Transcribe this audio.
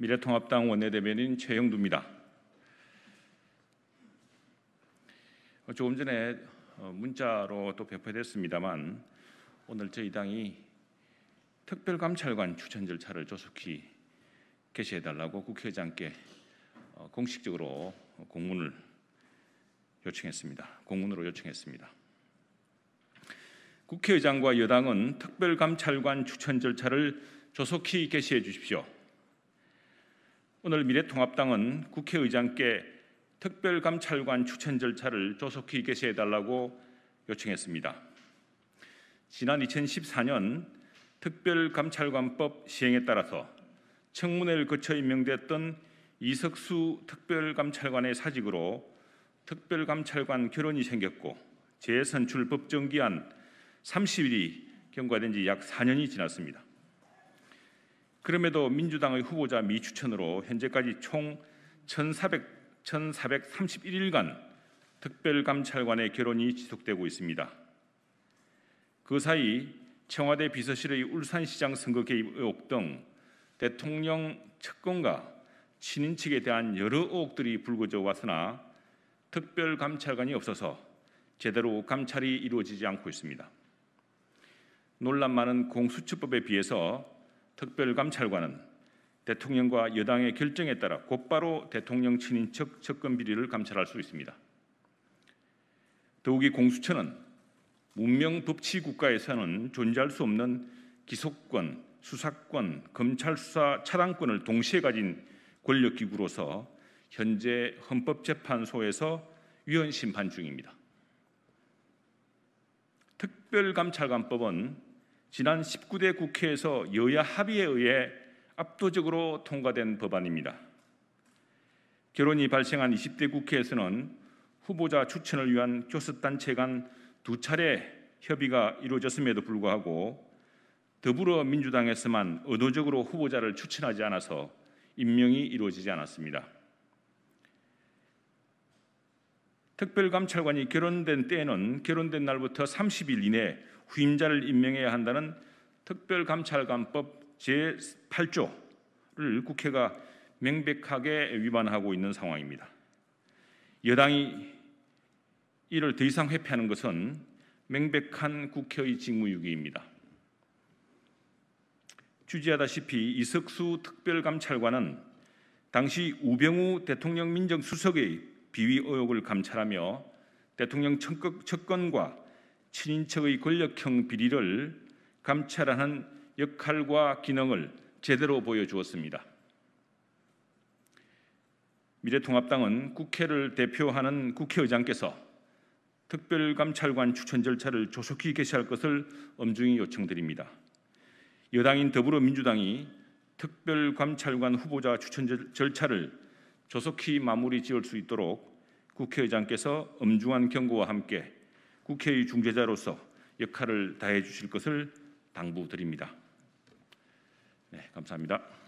미래통합당 원내대변인 최영두입니다. 어, 조금 전에 어, 문자로 또 배포됐습니다만 오늘 저희 당이 특별감찰관 추천 절차를 조속히 개시해 달라고 국회의장께 어, 공식적으로 공문을 요청했습니다. 공문으로 요청했습니다. 국회의장과 여당은 특별감찰관 추천 절차를 조속히 개시해 주십시오. 오늘 미래통합당은 국회의장께 특별감찰관 추천 절차를 조속히 개시해달라고 요청했습니다. 지난 2014년 특별감찰관법 시행에 따라서 청문회를 거쳐 임명됐던 이석수 특별감찰관의 사직으로 특별감찰관 결혼이 생겼고 재선출 법정기한 30일이 경과된 지 약 4년이 지났습니다. 그럼에도 민주당의 후보자 미추천으로 현재까지 총 1,400, 1,431일간 특별감찰관의 결혼이 지속되고 있습니다. 그 사이 청와대 비서실의 울산시장 선거 개입 의혹 등 대통령 측근과 친인측에 대한 여러 의혹들이 불거져 왔으나 특별감찰관이 없어서 제대로 감찰이 이루어지지 않고 있습니다. 논란 많은 공수처법에 비해서 특별감찰관은 대통령과 여당의 결정에 따라 곧바로 대통령 친인척 접근 비리를 감찰할 수 있습니다. 더욱이 공수처는 문명 법치 국가에서는 존재할 수 없는 기소권, 수사권, 검찰 수사 차단권을 동시에 가진 권력 기구로서 현재 헌법재판소에서 위헌 심판 중입니다. 특별감찰관법은 지난 19대 국회에서 여야 합의에 의해 압도적으로 통과된 법안입니다. 결혼이 발생한 20대 국회에서는 후보자 추천을 위한 교섭단체 간 두 차례 협의가 이루어졌음에도 불구하고 더불어민주당에서만 의도적으로 후보자를 추천하지 않아서 임명이 이루어지지 않았습니다. 특별감찰관이 결혼된 때에는 결혼된 날부터 30일 이내 후임자를 임명해야 한다는 특별감찰관법 제8조를 국회가 명백하게 위반하고 있는 상황입니다. 여당이 이를 더 이상 회피하는 것은 명백한 국회의 직무유기입니다. 주지하다시피 이석수 특별감찰관은 당시 우병우 대통령 민정수석의 비위 의혹을 감찰하며 대통령 측근과 친인척의 권력형 비리를 감찰하는 역할과 기능을 제대로 보여주었습니다. 미래통합당은 국회를 대표하는 국회의장께서 특별감찰관 추천 절차를 조속히 개시할 것을 엄중히 요청드립니다. 여당인 더불어민주당이 특별감찰관 후보자 추천 절차를 조속히 마무리 지을 수 있도록 국회의장께서 엄중한 경고와 함께 국회의 중재자로서 역할을 다해 주실 것을 당부드립니다. 네, 감사합니다.